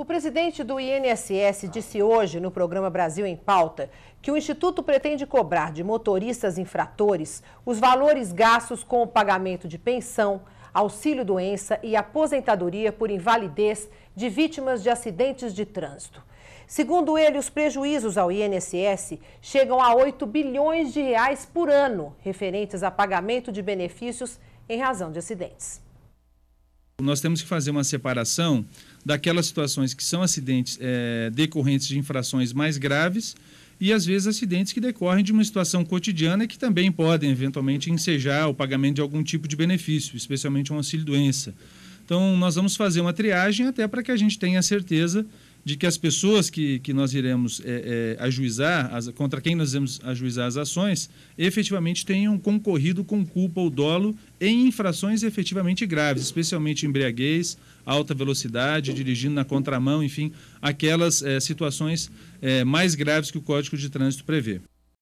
O presidente do INSS disse hoje no programa Brasil em Pauta que o Instituto pretende cobrar de motoristas infratores os valores gastos com o pagamento de pensão, auxílio-doença e aposentadoria por invalidez de vítimas de acidentes de trânsito. Segundo ele, os prejuízos ao INSS chegam a 8 bilhões de reais por ano, referentes a pagamento de benefícios em razão de acidentes. Nós temos que fazer uma separação daquelas situações que são acidentes é, decorrentes de infrações mais graves e às vezes acidentes que decorrem de uma situação cotidiana que também podem eventualmente ensejar o pagamento de algum tipo de benefício, especialmente um auxílio doença. Então nós vamos fazer uma triagem até para que a gente tenha certeza de que as pessoas que, que nós iremos é, é, ajuizar, as, contra quem nós iremos ajuizar as ações, efetivamente tenham concorrido com culpa ou dolo em infrações efetivamente graves, especialmente embriaguez, alta velocidade, dirigindo na contramão, enfim, aquelas é, situações é, mais graves que o Código de Trânsito prevê.